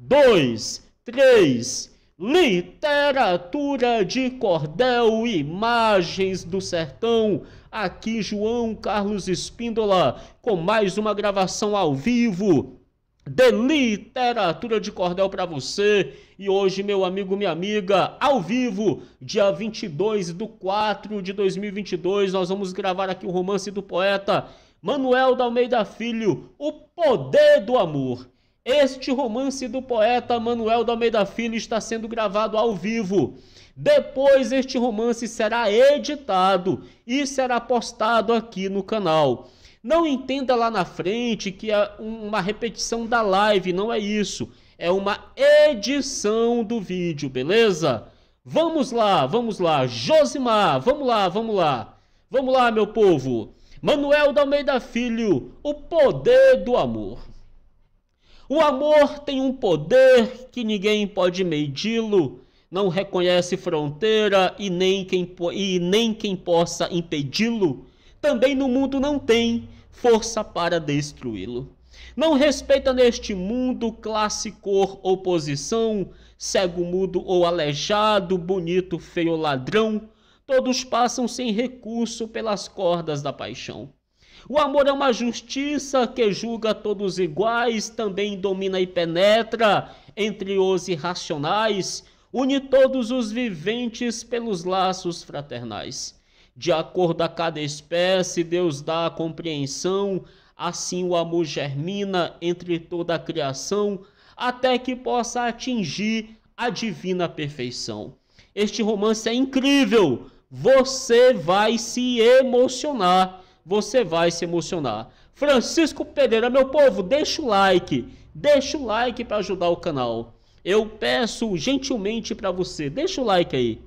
2, 3. Literatura de cordel, imagens do sertão. Aqui João Carlos Espíndola com mais uma gravação ao vivo de literatura de cordel para você. E hoje, meu amigo, minha amiga, ao vivo, dia 22 do 4 de 2022, nós vamos gravar aqui o romance do poeta Manuel da Almeida Filho, O Poder do Amor. Este romance do poeta Manuel da Almeida Filho está sendo gravado ao vivo. Depois, este romance será editado e será postado aqui no canal. Não entenda lá na frente que é uma repetição da live, não é isso. É uma edição do vídeo, beleza? Vamos lá, vamos lá. Josimar, vamos lá, vamos lá. Vamos lá, meu povo. Manuel da Almeida Filho, o poder do amor. O amor tem um poder que ninguém pode medi-lo, não reconhece fronteira e nem quem, e nem quem possa impedi-lo. Também no mundo não tem força para destruí-lo. Não respeita neste mundo classe, cor ou posição, cego, mudo ou aleijado, bonito, feio, ladrão. Todos passam sem recurso pelas cordas da paixão. O amor é uma justiça que julga todos iguais, também domina e penetra entre os irracionais, une todos os viventes pelos laços fraternais. De acordo a cada espécie, Deus dá a compreensão, assim o amor germina entre toda a criação, até que possa atingir a divina perfeição. Este romance é incrível, você vai se emocionar você vai se emocionar. Francisco Pereira, meu povo, deixa o like, deixa o like para ajudar o canal. Eu peço gentilmente para você, deixa o like aí.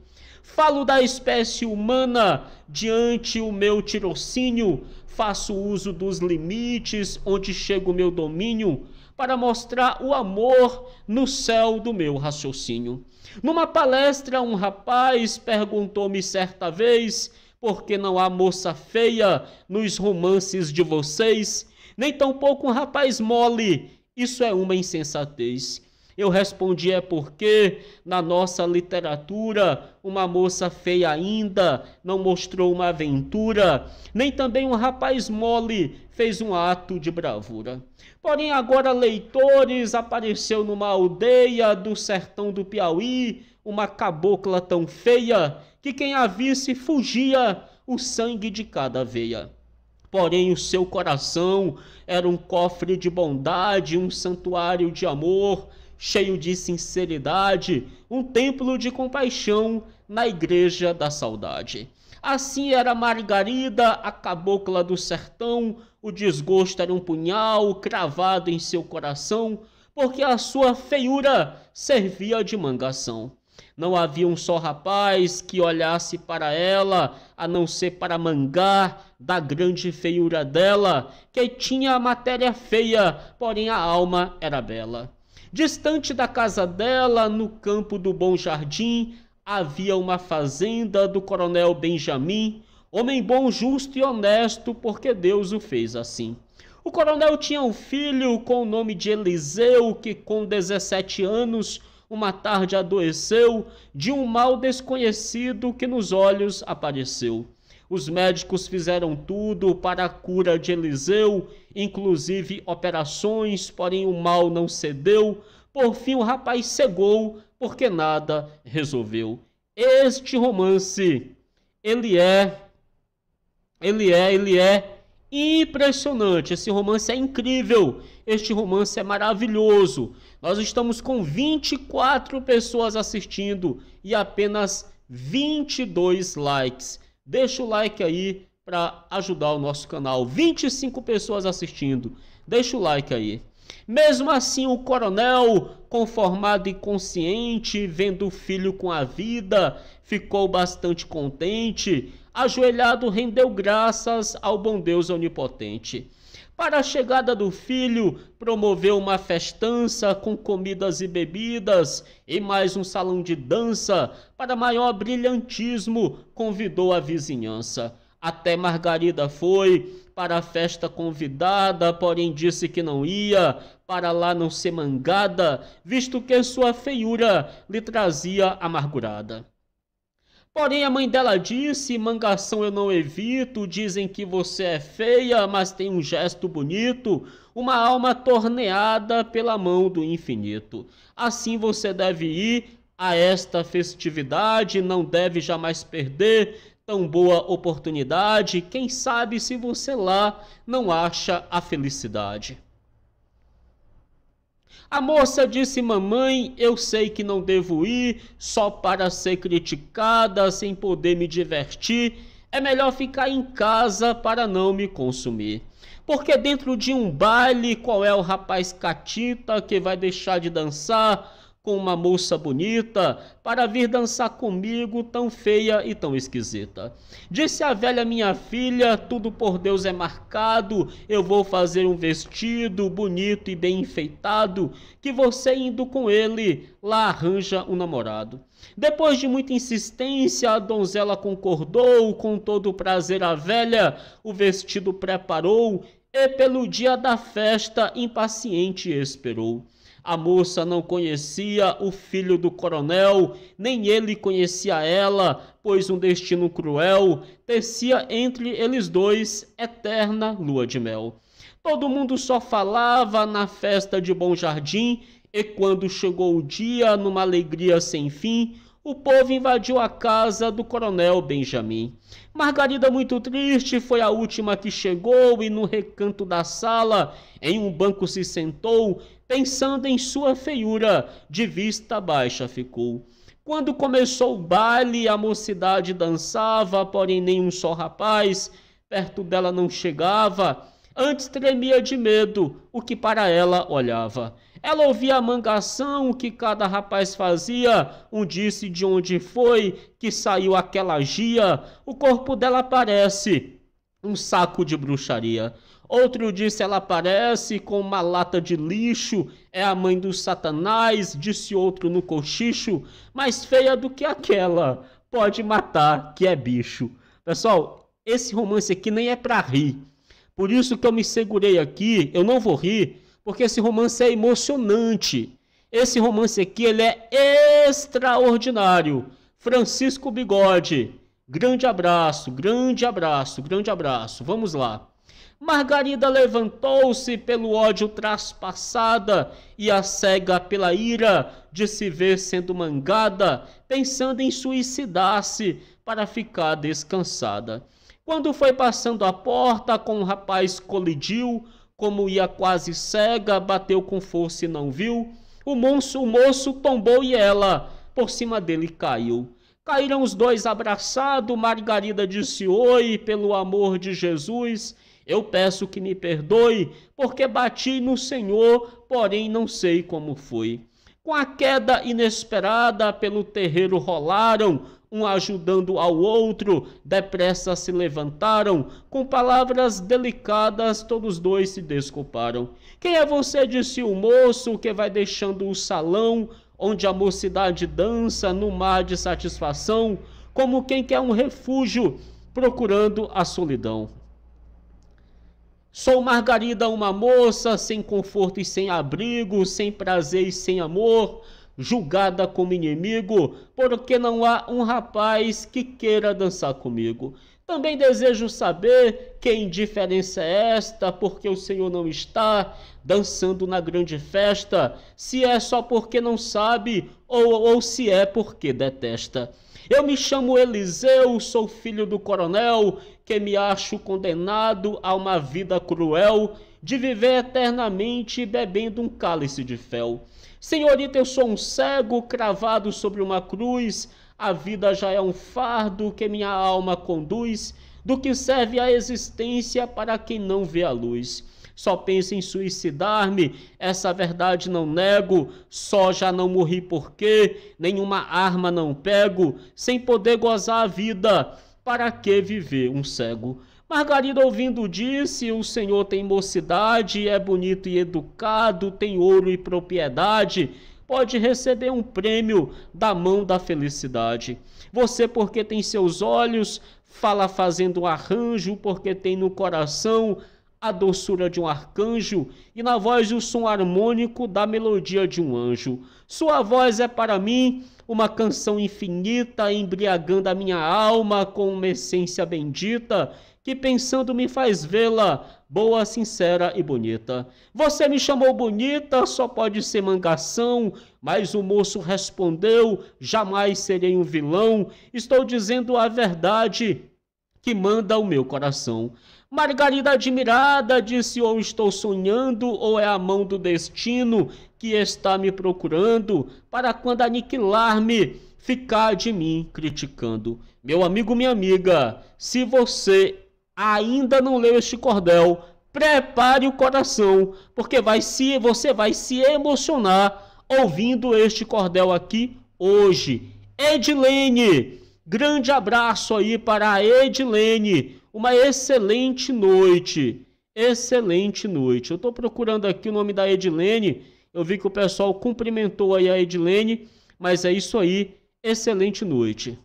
Falo da espécie humana diante o meu tirocínio, faço uso dos limites onde chega o meu domínio para mostrar o amor no céu do meu raciocínio. Numa palestra, um rapaz perguntou-me certa vez porque não há moça feia nos romances de vocês, nem tampouco um rapaz mole. Isso é uma insensatez. Eu respondi: é porque, na nossa literatura, uma moça feia ainda não mostrou uma aventura, nem também um rapaz mole fez um ato de bravura. Porém, agora, leitores, apareceu numa aldeia do sertão do Piauí uma cabocla tão feia que quem a visse fugia o sangue de cada veia. Porém, o seu coração era um cofre de bondade, um santuário de amor, cheio de sinceridade, um templo de compaixão na igreja da saudade. Assim era Margarida, a cabocla do sertão, o desgosto era um punhal cravado em seu coração, porque a sua feiura servia de mangação. Não havia um só rapaz que olhasse para ela, a não ser para mangar da grande feiura dela, que tinha a matéria feia, porém a alma era bela. Distante da casa dela, no campo do Bom Jardim, havia uma fazenda do coronel Benjamin, homem bom, justo e honesto, porque Deus o fez assim. O coronel tinha um filho com o nome de Eliseu, que com 17 anos uma tarde adoeceu de um mal desconhecido que nos olhos apareceu. Os médicos fizeram tudo para a cura de Eliseu, inclusive operações, porém o mal não cedeu. Por fim, o rapaz cegou, porque nada resolveu. Este romance, ele é, ele é, ele é impressionante. Esse romance é incrível. Este romance é maravilhoso. Nós estamos com 24 pessoas assistindo e apenas 22 likes. Deixa o like aí para ajudar o nosso canal. 25 pessoas assistindo. Deixa o like aí. Mesmo assim, o coronel, conformado e consciente, vendo o filho com a vida, ficou bastante contente. Ajoelhado, rendeu graças ao bom Deus onipotente para a chegada do filho, promoveu uma festança com comidas e bebidas e mais um salão de dança. Para maior brilhantismo, convidou a vizinhança. Até Margarida foi para a festa convidada, porém disse que não ia, para lá não ser mangada, visto que sua feiura lhe trazia amargurada. Porém, a mãe dela disse: mangação eu não evito, dizem que você é feia, mas tem um gesto bonito, uma alma torneada pela mão do infinito. Assim você deve ir a esta festividade, não deve jamais perder tão boa oportunidade. Quem sabe se você lá não acha a felicidade. A moça disse: Mamãe, eu sei que não devo ir só para ser criticada, sem poder me divertir. É melhor ficar em casa para não me consumir. Porque dentro de um baile, qual é o rapaz catita que vai deixar de dançar? com uma moça bonita para vir dançar comigo, tão feia e tão esquisita. Disse a velha minha filha: tudo por Deus é marcado, eu vou fazer um vestido bonito e bem enfeitado, que você indo com ele lá arranja um namorado. Depois de muita insistência, a donzela concordou, com todo prazer a velha o vestido preparou e pelo dia da festa impaciente esperou. A moça não conhecia o filho do coronel, nem ele conhecia ela, pois um destino cruel tecia entre eles dois eterna lua de mel. Todo mundo só falava na festa de Bom Jardim, e quando chegou o dia, numa alegria sem fim, o povo invadiu a casa do coronel Benjamin. Margarida, muito triste, foi a última que chegou e, no recanto da sala, em um banco se sentou, pensando em sua feiura, de vista baixa ficou. Quando começou o baile, a mocidade dançava, porém nenhum só rapaz perto dela não chegava. Antes tremia de medo o que para ela olhava. Ela ouvia a mangação, o que cada rapaz fazia, um disse de onde foi que saiu aquela gia. O corpo dela parece um saco de bruxaria. Outro disse ela parece com uma lata de lixo, é a mãe do Satanás, disse outro no cochicho, mais feia do que aquela, pode matar que é bicho. Pessoal, esse romance aqui nem é para rir. Por isso que eu me segurei aqui, eu não vou rir, porque esse romance é emocionante. Esse romance aqui ele é extraordinário. Francisco Bigode, grande abraço, grande abraço, grande abraço. Vamos lá. Margarida levantou-se pelo ódio traspassada e a cega pela ira de se ver sendo mangada, pensando em suicidar-se para ficar descansada. Quando foi passando a porta, com o um rapaz colidiu, como ia quase cega, bateu com força e não viu. O moço, o moço tombou e ela por cima dele caiu. Caíram os dois abraçados. Margarida disse: Oi, pelo amor de Jesus, eu peço que me perdoe, porque bati no Senhor, porém não sei como foi. Com a queda inesperada, pelo terreiro rolaram, um ajudando ao outro, depressa se levantaram, com palavras delicadas todos dois se desculparam. Quem é você? disse o moço que vai deixando o salão onde a mocidade dança no mar de satisfação, como quem quer um refúgio procurando a solidão. Sou Margarida, uma moça sem conforto e sem abrigo, sem prazer e sem amor julgada como inimigo, porque não há um rapaz que queira dançar comigo. Também desejo saber que indiferença é esta, porque o Senhor não está dançando na grande festa, se é só porque não sabe ou, ou se é porque detesta. Eu me chamo Eliseu, sou filho do coronel, que me acho condenado a uma vida cruel de viver eternamente bebendo um cálice de fel. Senhorita, eu sou um cego cravado sobre uma cruz, a vida já é um fardo que minha alma conduz. Do que serve a existência para quem não vê a luz? Só penso em suicidar-me, essa verdade não nego, só já não morri porque nenhuma arma não pego, sem poder gozar a vida, para que viver um cego? Margarida ouvindo disse: O senhor tem mocidade, é bonito e educado, tem ouro e propriedade, pode receber um prêmio da mão da felicidade. Você, porque tem seus olhos, fala fazendo um arranjo, porque tem no coração a doçura de um arcanjo e na voz o som harmônico da melodia de um anjo. Sua voz é para mim uma canção infinita, embriagando a minha alma com uma essência bendita que pensando me faz vê-la, boa, sincera e bonita. Você me chamou bonita, só pode ser mangação, mas o moço respondeu: jamais serei um vilão, estou dizendo a verdade que manda o meu coração. Margarida admirada disse: ou estou sonhando, ou é a mão do destino que está me procurando, para quando aniquilar-me, ficar de mim criticando. Meu amigo, minha amiga, se você ainda não leu este cordel, prepare o coração, porque vai se você vai se emocionar ouvindo este cordel aqui hoje. Edilene, grande abraço aí para a Edilene. Uma excelente noite. Excelente noite. Eu estou procurando aqui o nome da Edilene. Eu vi que o pessoal cumprimentou aí a Edilene, mas é isso aí. Excelente noite.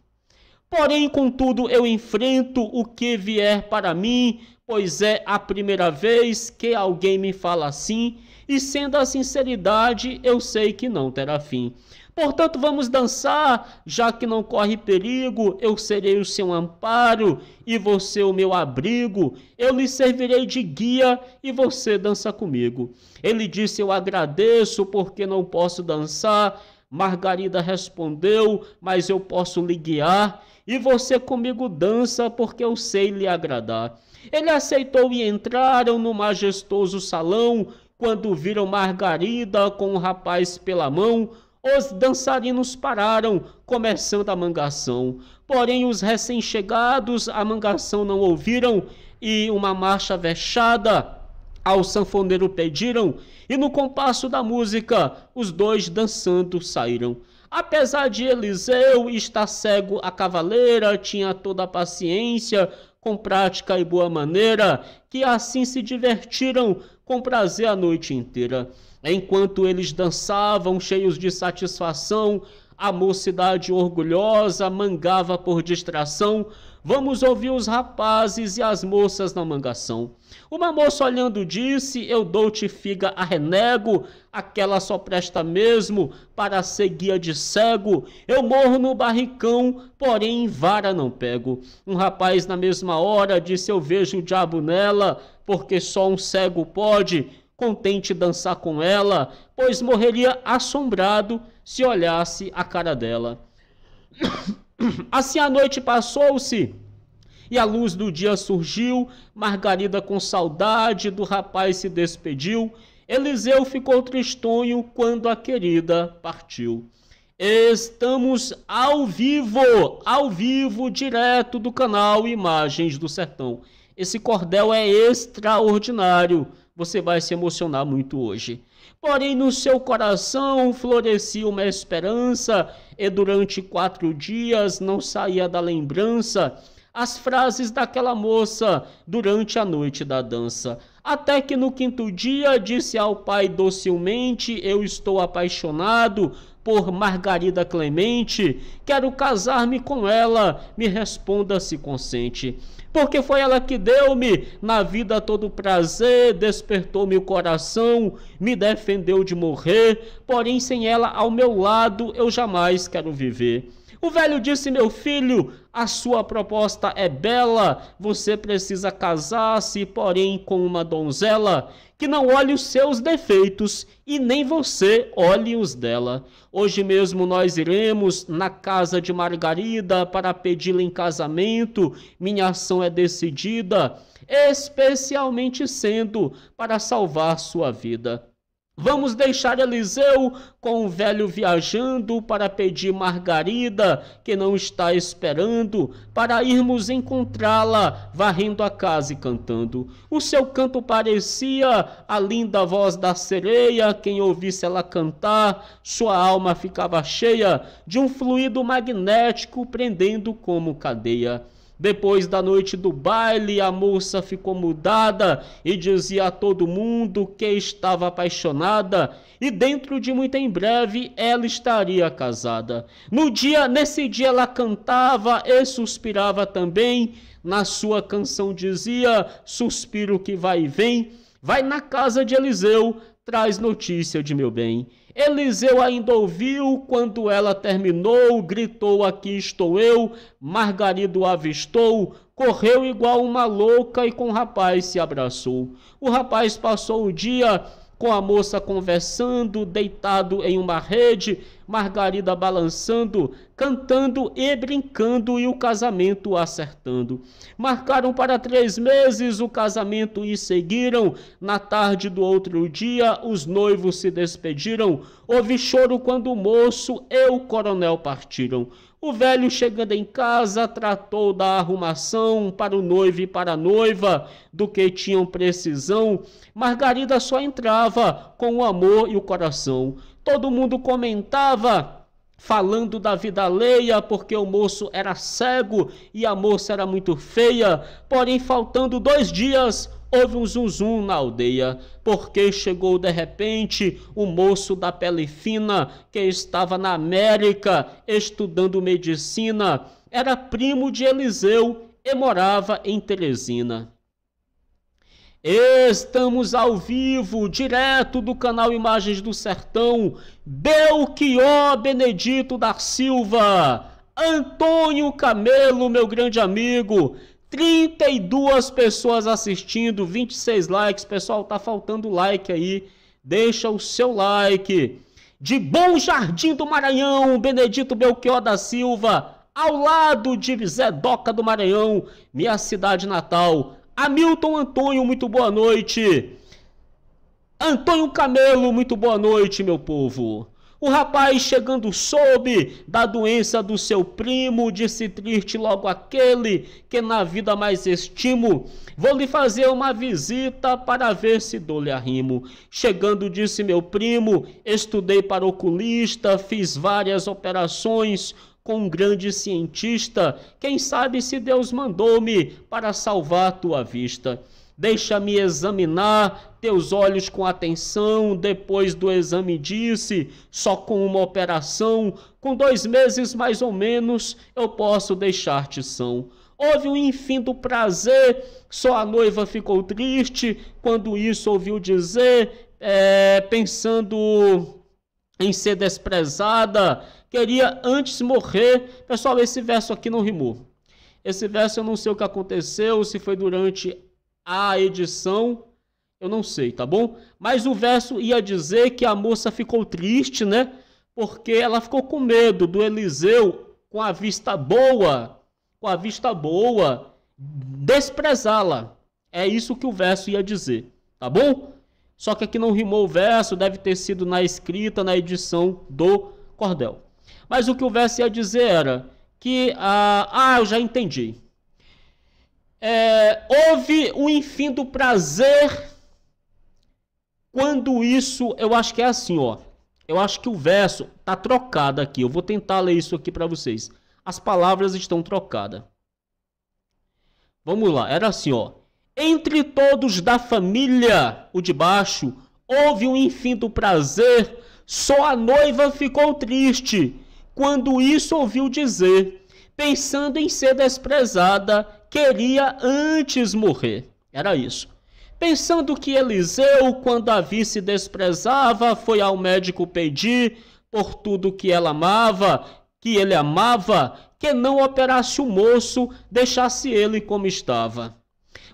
Porém, contudo, eu enfrento o que vier para mim, pois é a primeira vez que alguém me fala assim, e sendo a sinceridade, eu sei que não terá fim. Portanto, vamos dançar, já que não corre perigo, eu serei o seu amparo e você o meu abrigo, eu lhe servirei de guia e você dança comigo. Ele disse: Eu agradeço porque não posso dançar. Margarida respondeu: Mas eu posso lhe guiar e você comigo dança, porque eu sei lhe agradar. Ele aceitou e entraram no majestoso salão, quando viram Margarida com o rapaz pela mão, os dançarinos pararam, começando a mangação. Porém, os recém-chegados a mangação não ouviram e uma marcha vexada ao sanfoneiro pediram, e no compasso da música, os dois dançando saíram. Apesar de Eliseu estar cego a cavaleira, tinha toda a paciência, com prática e boa maneira, que assim se divertiram com prazer a noite inteira. Enquanto eles dançavam, cheios de satisfação, a mocidade orgulhosa mangava por distração. Vamos ouvir os rapazes e as moças na mangação. Uma moça olhando disse: Eu dou-te figa a renego, aquela só presta mesmo para ser guia de cego. Eu morro no barricão, porém vara não pego. Um rapaz na mesma hora disse: Eu vejo o diabo nela, porque só um cego pode contente dançar com ela, pois morreria assombrado se olhasse a cara dela. Assim a noite passou-se e a luz do dia surgiu. Margarida, com saudade do rapaz, se despediu. Eliseu ficou tristonho quando a querida partiu. Estamos ao vivo, ao vivo, direto do canal Imagens do Sertão. Esse cordel é extraordinário. Você vai se emocionar muito hoje. Porém, no seu coração florescia uma esperança, e durante quatro dias não saía da lembrança as frases daquela moça durante a noite da dança. Até que no quinto dia disse ao pai docilmente: Eu estou apaixonado por Margarida Clemente, quero casar-me com ela, me responda se consente porque foi ela que deu-me na vida todo prazer, despertou-me o coração, me defendeu de morrer, porém sem ela ao meu lado eu jamais quero viver. O velho disse: Meu filho, a sua proposta é bela, você precisa casar-se, porém, com uma donzela que não olhe os seus defeitos e nem você olhe os dela. Hoje mesmo nós iremos na casa de Margarida para pedi-la em casamento. Minha ação é decidida, especialmente sendo para salvar sua vida. Vamos deixar Eliseu com o velho viajando para pedir Margarida, que não está esperando, para irmos encontrá-la, varrendo a casa e cantando. O seu canto parecia a linda voz da sereia, quem ouvisse ela cantar, sua alma ficava cheia de um fluido magnético prendendo como cadeia. Depois da noite do baile, a moça ficou mudada e dizia a todo mundo que estava apaixonada e dentro de muito em breve ela estaria casada. No dia, nesse dia ela cantava e suspirava também. Na sua canção dizia: "Suspiro que vai e vem, vai na casa de Eliseu, traz notícia de meu bem." Eliseu ainda ouviu quando ela terminou, gritou: Aqui estou eu. Margarido avistou, correu igual uma louca e com o rapaz se abraçou. O rapaz passou o dia com a moça conversando, deitado em uma rede, Margarida balançando, cantando e brincando e o casamento acertando. Marcaram para três meses o casamento e seguiram. Na tarde do outro dia, os noivos se despediram. Houve choro quando o moço e o coronel partiram. O velho, chegando em casa, tratou da arrumação para o noivo e para a noiva, do que tinham precisão. Margarida só entrava com o amor e o coração todo mundo comentava falando da vida alheia, porque o moço era cego e a moça era muito feia. Porém, faltando dois dias, houve um zum, zum na aldeia, porque chegou de repente o moço da pele fina que estava na América estudando medicina. Era primo de Eliseu e morava em Teresina. Estamos ao vivo, direto do canal Imagens do Sertão, Belchior Benedito da Silva, Antônio Camelo, meu grande amigo, 32 pessoas assistindo, 26 likes, pessoal, tá faltando like aí, deixa o seu like. De Bom Jardim do Maranhão, Benedito Belchior da Silva, ao lado de Zé Doca do Maranhão, minha cidade natal. Hamilton Antônio, muito boa noite. Antônio Camelo, muito boa noite, meu povo. O rapaz chegando soube da doença do seu primo, disse triste logo aquele que na vida mais estimo. Vou lhe fazer uma visita para ver se dou-lhe arrimo. Chegando disse meu primo, estudei para oculista, fiz várias operações, com um grande cientista. Quem sabe se Deus mandou-me para salvar tua vista. Deixa-me examinar teus olhos com atenção. Depois do exame, disse: só com uma operação, com dois meses mais ou menos, eu posso deixar-te são. Houve um do prazer, só a noiva ficou triste quando isso ouviu dizer, é, pensando em ser desprezada queria antes morrer. Pessoal, esse verso aqui não rimou. Esse verso eu não sei o que aconteceu, se foi durante a edição, eu não sei, tá bom? Mas o verso ia dizer que a moça ficou triste, né? Porque ela ficou com medo do Eliseu com a vista boa, com a vista boa, desprezá-la. É isso que o verso ia dizer, tá bom? Só que aqui não rimou o verso, deve ter sido na escrita, na edição do cordel. Mas o que o verso ia dizer era que, ah, ah eu já entendi. É, houve um do prazer quando isso, eu acho que é assim, ó. Eu acho que o verso tá trocado aqui. Eu vou tentar ler isso aqui para vocês. As palavras estão trocadas. Vamos lá, era assim, ó. Entre todos da família, o de baixo, houve um do prazer, só a noiva ficou triste quando isso ouviu dizer, pensando em ser desprezada, queria antes morrer. Era isso. Pensando que Eliseu, quando a vi se desprezava, foi ao médico pedir, por tudo que ela amava, que ele amava, que não operasse o moço, deixasse ele como estava.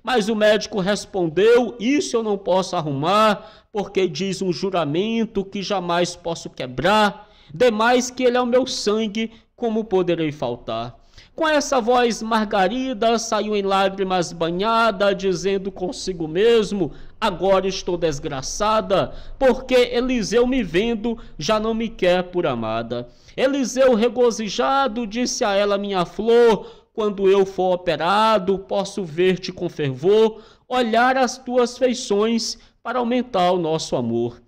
Mas o médico respondeu: Isso eu não posso arrumar, porque diz um juramento que jamais posso quebrar. Demais que ele é o meu sangue, como poderei faltar? Com essa voz, Margarida saiu em lágrimas banhada, dizendo consigo mesmo: Agora estou desgraçada, porque Eliseu me vendo já não me quer por amada. Eliseu, regozijado, disse a ela: Minha flor, quando eu for operado, posso ver-te com fervor, olhar as tuas feições para aumentar o nosso amor.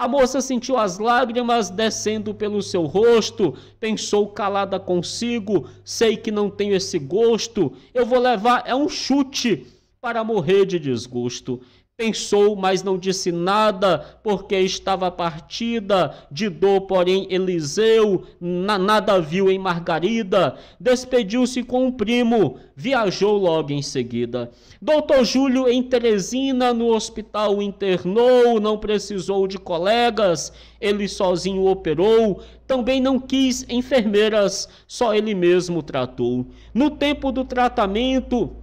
A moça sentiu as lágrimas descendo pelo seu rosto, pensou calada consigo: sei que não tenho esse gosto, eu vou levar é um chute para morrer de desgosto. Pensou, mas não disse nada, porque estava partida. De dor, porém, Eliseu na, nada viu em Margarida. Despediu-se com o primo, viajou logo em seguida. Doutor Júlio, em Teresina, no hospital, internou, não precisou de colegas, ele sozinho operou. Também não quis enfermeiras, só ele mesmo tratou. No tempo do tratamento,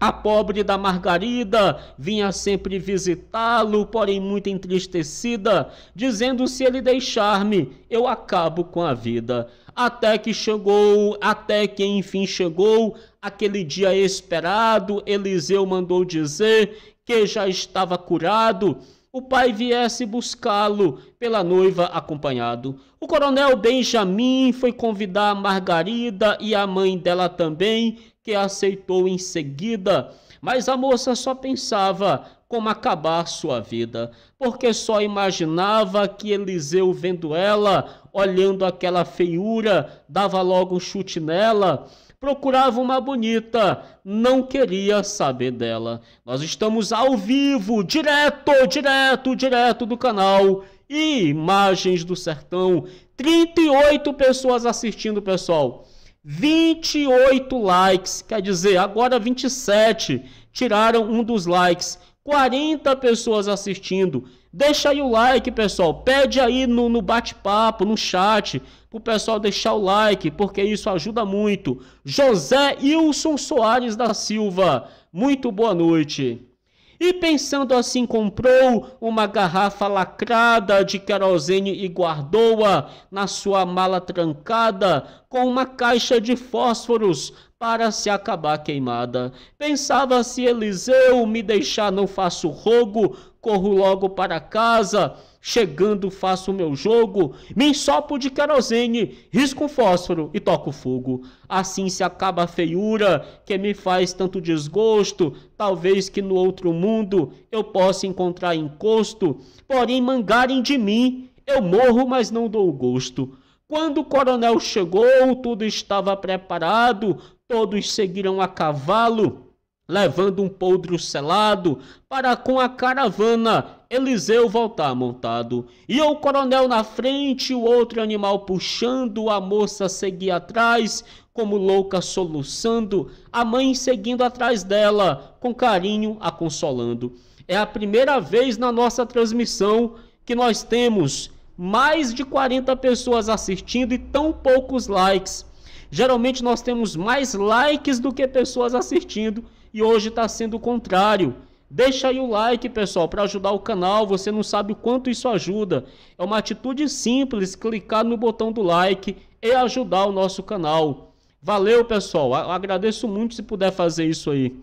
a pobre da Margarida vinha sempre visitá-lo, porém muito entristecida, dizendo: Se ele deixar-me, eu acabo com a vida. Até que chegou, até que enfim chegou, aquele dia esperado, Eliseu mandou dizer que já estava curado o pai viesse buscá-lo pela noiva acompanhado. O coronel Benjamin foi convidar a Margarida e a mãe dela também que aceitou em seguida. Mas a moça só pensava como acabar sua vida, porque só imaginava que Eliseu, vendo ela, olhando aquela feiura, dava logo um chute nela procurava uma bonita, não queria saber dela. Nós estamos ao vivo, direto, direto, direto do canal e Imagens do Sertão. 38 pessoas assistindo, pessoal. 28 likes, quer dizer, agora 27 tiraram um dos likes, 40 pessoas assistindo. Deixa aí o like, pessoal. Pede aí no, no bate-papo, no chat, pro pessoal deixar o like, porque isso ajuda muito. José Wilson Soares da Silva, muito boa noite e pensando assim comprou uma garrafa lacrada de querosene e guardou-a na sua mala trancada com uma caixa de fósforos para se acabar queimada. Pensava se Eliseu me deixar não faço rogo, corro logo para casa Chegando, faço o meu jogo, me ensopo de querosene, risco um fósforo e toco fogo. Assim se acaba a feiura que me faz tanto desgosto. Talvez que no outro mundo eu possa encontrar encosto, porém mangarem de mim, eu morro, mas não dou gosto. Quando o coronel chegou, tudo estava preparado, todos seguiram a cavalo, levando um poldro selado para com a caravana Eliseu voltar montado. E o coronel na frente, o outro animal puxando, a moça seguia atrás, como louca soluçando, a mãe seguindo atrás dela, com carinho a consolando. É a primeira vez na nossa transmissão que nós temos mais de 40 pessoas assistindo e tão poucos likes. Geralmente nós temos mais likes do que pessoas assistindo e hoje está sendo o contrário. Deixa aí o like, pessoal, para ajudar o canal. Você não sabe o quanto isso ajuda. É uma atitude simples clicar no botão do like e ajudar o nosso canal. Valeu, pessoal. Eu agradeço muito se puder fazer isso aí.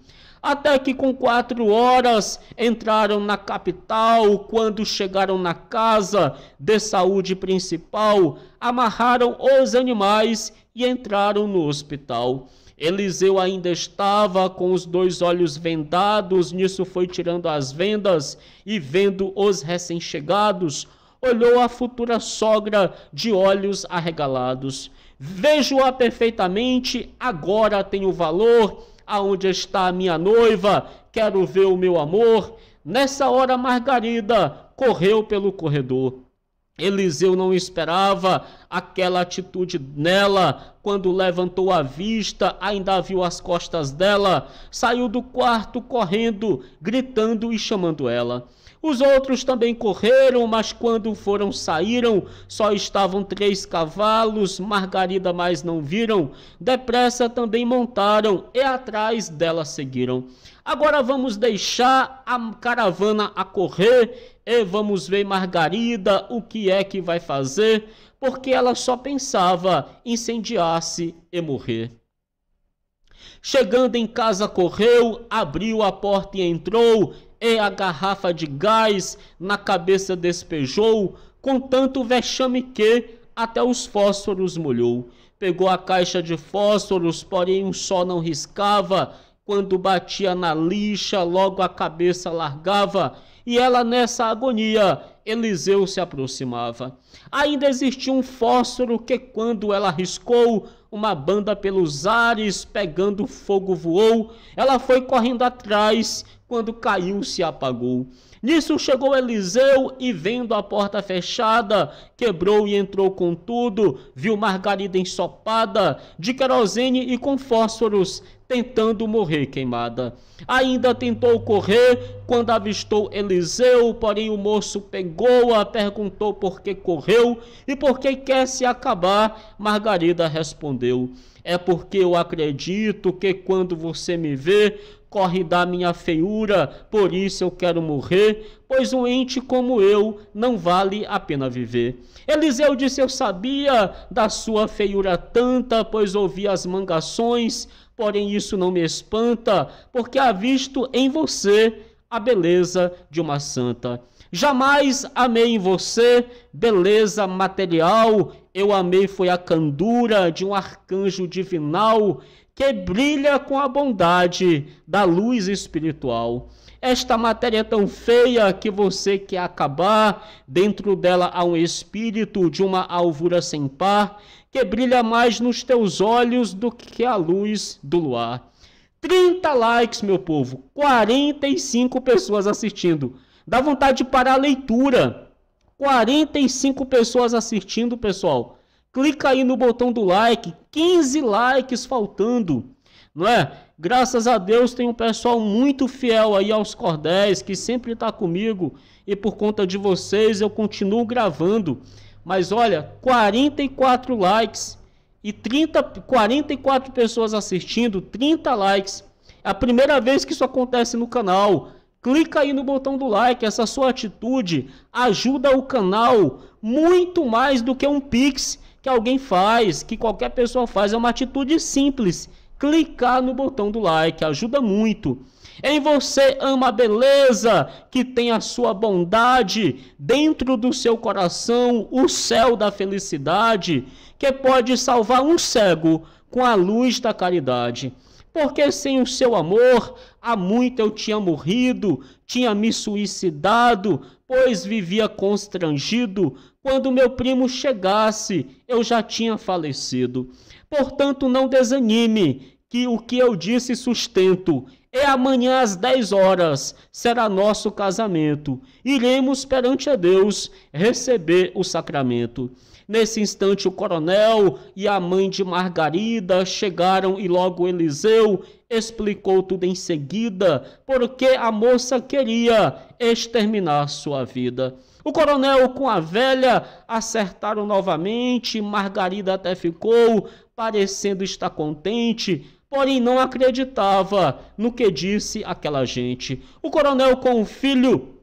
Até que com quatro horas entraram na capital. Quando chegaram na casa de saúde principal, amarraram os animais e entraram no hospital. Eliseu ainda estava com os dois olhos vendados, nisso foi tirando as vendas e vendo os recém-chegados, olhou a futura sogra de olhos arregalados. Vejo-a perfeitamente, agora tenho valor, aonde está a minha noiva, quero ver o meu amor. Nessa hora, Margarida correu pelo corredor. Eliseu não esperava aquela atitude nela. Quando levantou a vista, ainda viu as costas dela. Saiu do quarto correndo, gritando e chamando ela. Os outros também correram, mas quando foram saíram, só estavam três cavalos. Margarida mais não viram. Depressa também montaram e atrás dela seguiram. Agora vamos deixar a caravana a correr e vamos ver Margarida o que é que vai fazer, porque ela só pensava incendiar-se e morrer. Chegando em casa, correu, abriu a porta e entrou, e a garrafa de gás na cabeça despejou, com tanto vexame que até os fósforos molhou. Pegou a caixa de fósforos, porém um só não riscava, quando batia na lixa, logo a cabeça largava, e ela nessa agonia, Eliseu se aproximava. Ainda existia um fósforo que, quando ela riscou, uma banda pelos ares, pegando fogo voou. Ela foi correndo atrás, quando caiu se apagou. Nisso chegou Eliseu e, vendo a porta fechada, quebrou e entrou com tudo, viu Margarida ensopada, de querosene e com fósforos, tentando morrer queimada. Ainda tentou correr quando avistou Eliseu, porém o moço pegou-a, perguntou por que correu e por que quer se acabar. Margarida respondeu: É porque eu acredito que quando você me vê, corre da minha feiura, por isso eu quero morrer, pois um ente como eu não vale a pena viver. Eliseu disse: Eu sabia da sua feiura tanta, pois ouvi as mangações porém isso não me espanta, porque há visto em você a beleza de uma santa. Jamais amei em você beleza material, eu amei foi a candura de um arcanjo divinal que brilha com a bondade da luz espiritual. Esta matéria é tão feia que você quer acabar, dentro dela há um espírito de uma alvura sem par que brilha mais nos teus olhos do que a luz do luar. 30 likes, meu povo, 45 pessoas assistindo. Dá vontade de parar a leitura. 45 pessoas assistindo, pessoal. Clica aí no botão do like, 15 likes faltando, não é? Graças a Deus tem um pessoal muito fiel aí aos cordéis que sempre está comigo e por conta de vocês eu continuo gravando. Mas olha, 44 likes e 30, 44 pessoas assistindo, 30 likes. É a primeira vez que isso acontece no canal. Clica aí no botão do like, essa sua atitude ajuda o canal muito mais do que um pix que alguém faz, que qualquer pessoa faz, é uma atitude simples clicar no botão do like, ajuda muito. Em você ama a beleza, que tem a sua bondade dentro do seu coração, o céu da felicidade, que pode salvar um cego com a luz da caridade. Porque sem o seu amor, há muito eu tinha morrido, tinha me suicidado, pois vivia constrangido. Quando meu primo chegasse, eu já tinha falecido. Portanto, não desanime, que o que eu disse sustento. É amanhã às 10 horas, será nosso casamento. Iremos perante a Deus receber o sacramento. Nesse instante, o coronel e a mãe de Margarida chegaram e logo Eliseu explicou tudo em seguida, porque a moça queria exterminar sua vida. O coronel com a velha acertaram novamente, Margarida até ficou parecendo estar contente, porém não acreditava no que disse aquela gente. O coronel com o filho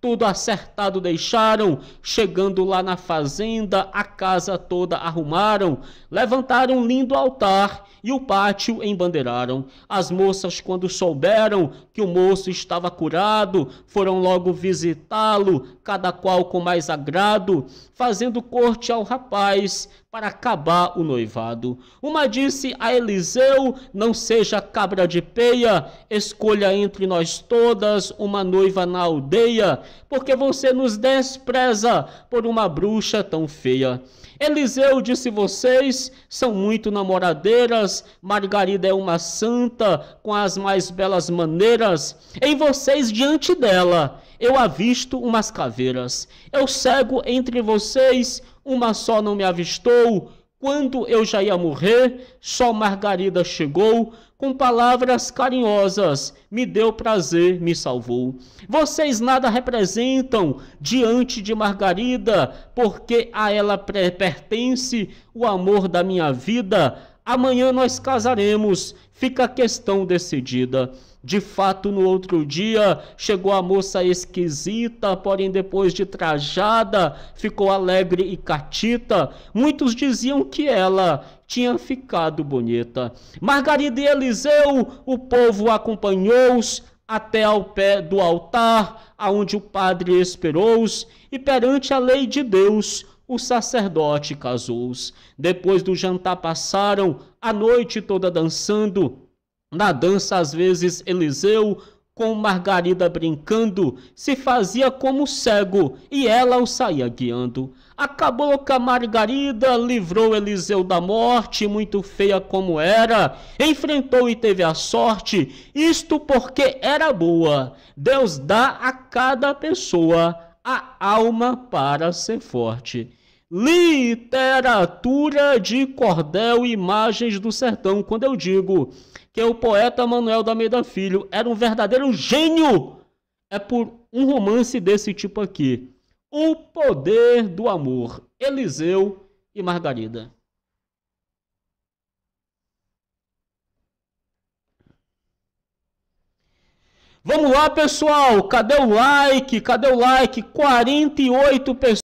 tudo acertado deixaram, chegando lá na fazenda, a casa toda arrumaram, levantaram um lindo altar e o pátio embandeiraram. As moças, quando souberam que o moço estava curado, foram logo visitá-lo, cada qual com mais agrado, fazendo corte ao rapaz, para acabar o noivado. Uma disse a Eliseu: Não seja cabra de peia, escolha entre nós todas uma noiva na aldeia, porque você nos despreza por uma bruxa tão feia. Eliseu disse: Vocês são muito namoradeiras, Margarida é uma santa com as mais belas maneiras. Em vocês, diante dela, eu avisto umas caveiras. Eu cego entre vocês, uma só não me avistou. Quando eu já ia morrer, só Margarida chegou com palavras carinhosas, me deu prazer, me salvou. Vocês nada representam diante de Margarida, porque a ela pertence o amor da minha vida. Amanhã nós casaremos, fica a questão decidida. De fato, no outro dia, chegou a moça esquisita, porém depois de trajada, ficou alegre e catita. Muitos diziam que ela tinha ficado bonita. Margarida e Eliseu, o povo acompanhou-os até ao pé do altar, aonde o padre esperou-os, e perante a lei de Deus, o sacerdote casou-os. Depois do jantar passaram a noite toda dançando, na dança, às vezes, Eliseu, com Margarida brincando, se fazia como cego e ela o saía guiando. Acabou que a Margarida livrou Eliseu da morte, muito feia como era, enfrentou e teve a sorte, isto porque era boa. Deus dá a cada pessoa a alma para ser forte. Literatura de cordel e imagens do sertão. Quando eu digo que o poeta Manuel da Almeida Filho era um verdadeiro gênio. É por um romance desse tipo aqui. O Poder do Amor, Eliseu e Margarida. Vamos lá, pessoal. Cadê o like? Cadê o like? 48 pessoas.